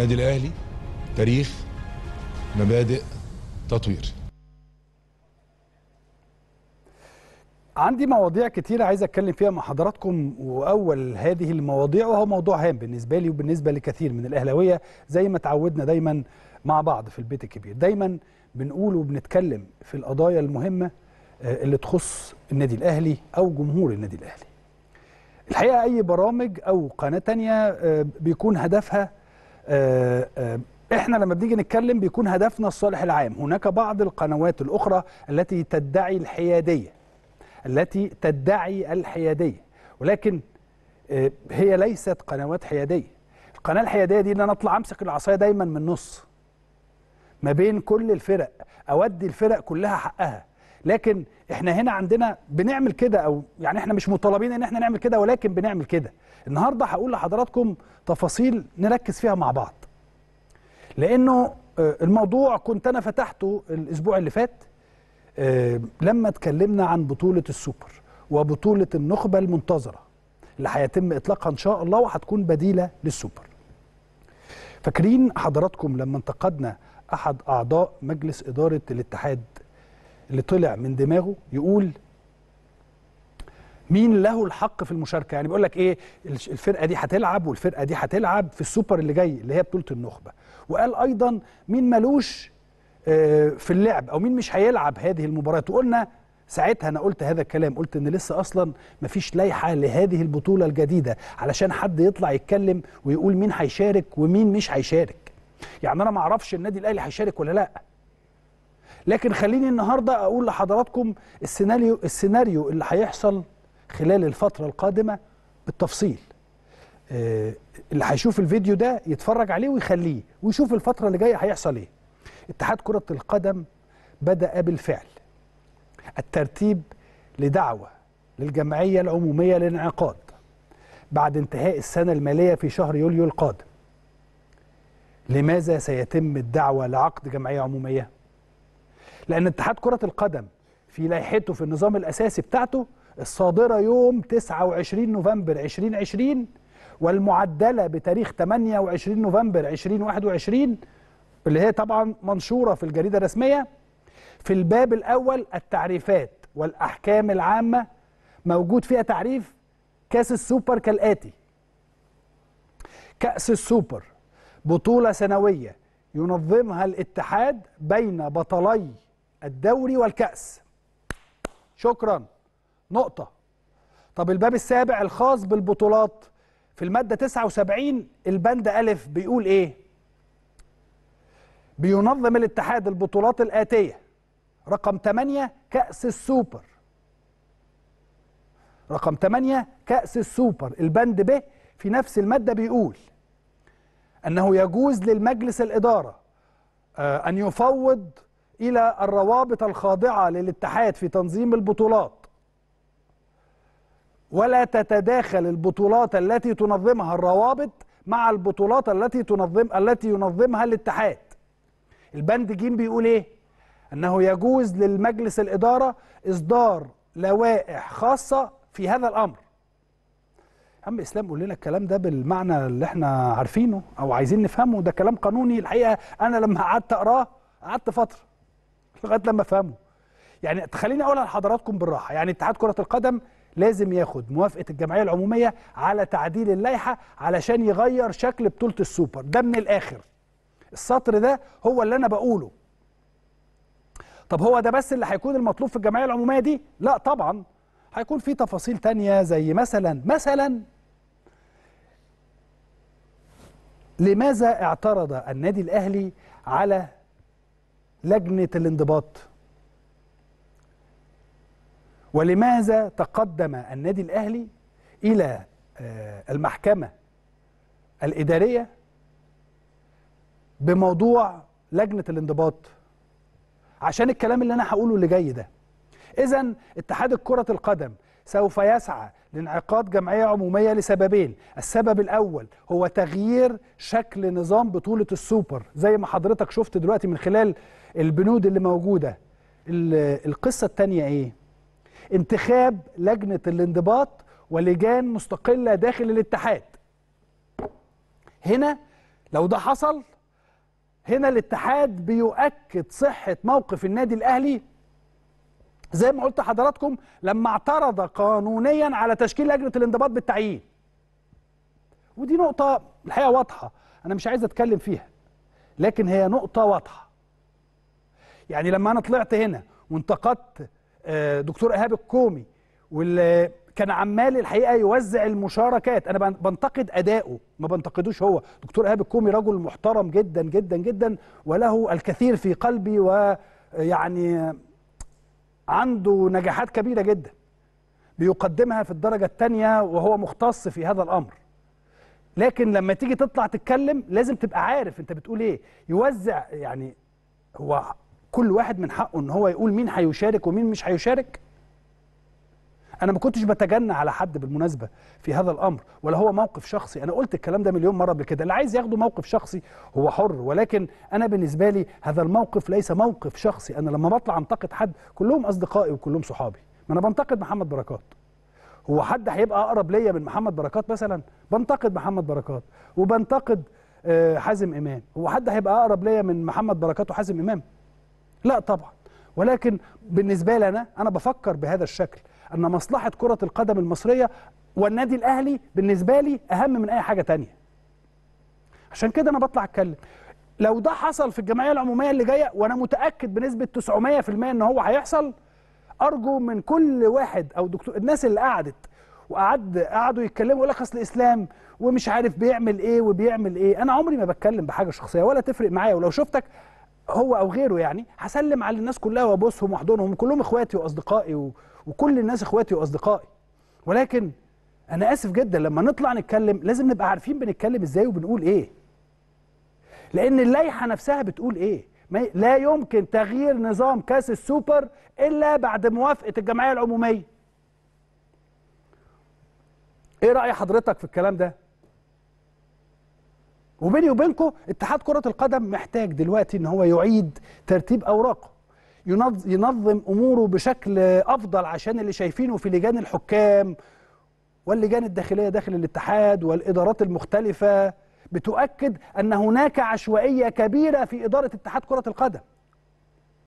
نادي الاهلي تاريخ مبادئ تطوير عندي مواضيع كتيرة عايز أتكلم فيها مع حضراتكم وأول هذه المواضيع وهو موضوع هام بالنسبة لي وبالنسبة لكثير من الأهلاوية زي ما تعودنا دايما مع بعض في البيت الكبير دايما بنقول وبنتكلم في القضايا المهمة آه، اللي تخص النادي الأهلي أو جمهور النادي الأهلي الحقيقة أي برامج أو قناة تانية آه، بيكون هدفها آه، آه، احنا لما بنيجي نتكلم بيكون هدفنا الصالح العام هناك بعض القنوات الاخرى التي تدعي الحياديه التي تدعي الحياديه ولكن آه، هي ليست قنوات حياديه القناه الحياديه دي ان انا اطلع امسك العصايه دايما من النص ما بين كل الفرق اودي الفرق كلها حقها لكن احنا هنا عندنا بنعمل كده او يعني احنا مش مطالبين ان احنا نعمل كده ولكن بنعمل كده النهارده هقول لحضراتكم تفاصيل نركز فيها مع بعض لانه آه، الموضوع كنت انا فتحته الاسبوع اللي فات آه، لما اتكلمنا عن بطوله السوبر وبطوله النخبه المنتظره اللي هيتم اطلاقها ان شاء الله وهتكون بديله للسوبر فاكرين حضراتكم لما انتقدنا احد اعضاء مجلس اداره الاتحاد اللي طلع من دماغه يقول مين له الحق في المشاركه يعني بيقول لك ايه الفرقه دي هتلعب والفرقه دي هتلعب في السوبر اللي جاي اللي هي بطوله النخبه وقال ايضا مين ملوش آه، في اللعب او مين مش هيلعب هذه المباريات وقلنا ساعتها انا قلت هذا الكلام قلت ان لسه اصلا مفيش لائحه لهذه البطوله الجديده علشان حد يطلع يتكلم ويقول مين هيشارك ومين مش هيشارك يعني انا ما اعرفش النادي الاهلي هيشارك ولا لا لكن خليني النهارده اقول لحضراتكم السيناريو السيناريو اللي هيحصل خلال الفتره القادمه بالتفصيل آه، اللي هيشوف الفيديو ده يتفرج عليه ويخليه ويشوف الفتره اللي جايه هيحصل ايه اتحاد كره القدم بدا بالفعل الترتيب لدعوه للجمعيه العموميه للانعقاد بعد انتهاء السنه الماليه في شهر يوليو القادم لماذا سيتم الدعوه لعقد جمعيه عموميه لأن اتحاد كرة القدم في لائحته في النظام الأساسي بتاعته الصادرة يوم 29 نوفمبر 2020 والمعدلة بتاريخ 28 نوفمبر 2021 اللي هي طبعا منشورة في الجريدة الرسمية في الباب الأول التعريفات والأحكام العامة موجود فيها تعريف كأس السوبر كالآتي كأس السوبر بطولة سنوية ينظمها الاتحاد بين بطلي الدوري والكأس شكرا نقطة طب الباب السابع الخاص بالبطولات في المادة 79 البند ألف بيقول إيه بينظم الاتحاد البطولات الآتية رقم 8 كأس السوبر رقم 8 كأس السوبر البند ب في نفس المادة بيقول أنه يجوز للمجلس الإدارة آه، أن يفوض إلى الروابط الخاضعة للاتحاد في تنظيم البطولات ولا تتداخل البطولات التي تنظمها الروابط مع البطولات التي تنظم التي ينظمها الاتحاد البند ج بيقول ايه انه يجوز للمجلس الاداره اصدار لوائح خاصه في هذا الامر عم اسلام قول لنا الكلام ده بالمعنى اللي احنا عارفينه او عايزين نفهمه ده كلام قانوني الحقيقه انا لما قعدت اقراه قعدت فتره لغايه لما افهمه يعني تخليني اقولها لحضراتكم بالراحه يعني اتحاد كره القدم لازم ياخد موافقه الجمعيه العموميه على تعديل اللائحه علشان يغير شكل بطوله السوبر ده من الاخر السطر ده هو اللي انا بقوله طب هو ده بس اللي هيكون المطلوب في الجمعيه العموميه دي لا طبعا هيكون في تفاصيل تانية زي مثلا مثلا لماذا اعترض النادي الاهلي على لجنة الانضباط ولماذا تقدم النادي الأهلي إلى آه، المحكمة الإدارية بموضوع لجنة الانضباط عشان الكلام اللي أنا هقوله اللي جاي ده إذا اتحاد كرة القدم سوف يسعى لانعقاد جمعية عمومية لسببين السبب الأول هو تغيير شكل نظام بطولة السوبر زي ما حضرتك شفت دلوقتي من خلال البنود اللي موجودة القصة الثانية إيه؟ انتخاب لجنة الانضباط ولجان مستقلة داخل الاتحاد هنا لو ده حصل هنا الاتحاد بيؤكد صحة موقف النادي الأهلي زي ما قلت حضراتكم لما اعترض قانونيا على تشكيل لجنه الانضباط بالتعيين ودي نقطه الحقيقه واضحه انا مش عايز اتكلم فيها لكن هي نقطه واضحه يعني لما انا طلعت هنا وانتقدت آه، دكتور ايهاب الكومي واللي كان عمال الحقيقه يوزع المشاركات انا بنتقد اداؤه ما بنتقدوش هو دكتور ايهاب الكومي رجل محترم جدا جدا جدا وله الكثير في قلبي ويعني عنده نجاحات كبيرة جدا بيقدمها في الدرجة الثانية وهو مختص في هذا الأمر لكن لما تيجي تطلع تتكلم لازم تبقى عارف انت بتقول ايه يوزع يعني هو كل واحد من حقه ان هو يقول مين هيشارك ومين مش هيشارك انا ما كنتش بتجنى على حد بالمناسبه في هذا الامر ولا هو موقف شخصي انا قلت الكلام ده مليون مره قبل كده اللي عايز ياخده موقف شخصي هو حر ولكن انا بالنسبه لي هذا الموقف ليس موقف شخصي انا لما بطلع انتقد حد كلهم اصدقائي وكلهم صحابي ما انا بنتقد محمد بركات هو حد هيبقى اقرب ليا من محمد بركات مثلا بنتقد محمد بركات وبنتقد آه، حازم امام هو حد هيبقى اقرب ليا من محمد بركات وحازم امام لا طبعا ولكن بالنسبه لي انا انا بفكر بهذا الشكل أن مصلحة كرة القدم المصرية والنادي الأهلي بالنسبة لي أهم من أي حاجة تانية عشان كده أنا بطلع أتكلم لو ده حصل في الجمعية العمومية اللي جاية وأنا متأكد بنسبة 900% أن هو هيحصل أرجو من كل واحد أو دكتور الناس اللي قعدت وقعد قعدوا يتكلموا يقول لك اصل الاسلام ومش عارف بيعمل ايه وبيعمل ايه انا عمري ما بتكلم بحاجه شخصيه ولا تفرق معايا ولو شفتك هو او غيره يعني هسلم على الناس كلها وابوسهم واحضنهم كلهم اخواتي واصدقائي و... وكل الناس اخواتي واصدقائي ولكن انا اسف جدا لما نطلع نتكلم لازم نبقى عارفين بنتكلم ازاي وبنقول ايه لان اللائحه نفسها بتقول ايه ما لا يمكن تغيير نظام كاس السوبر الا بعد موافقه الجمعيه العموميه ايه راي حضرتك في الكلام ده وبيني وبينكم اتحاد كرة القدم محتاج دلوقتي ان هو يعيد ترتيب اوراقه ينظم اموره بشكل افضل عشان اللي شايفينه في لجان الحكام واللجان الداخليه داخل الاتحاد والادارات المختلفه بتؤكد ان هناك عشوائيه كبيره في اداره اتحاد كره القدم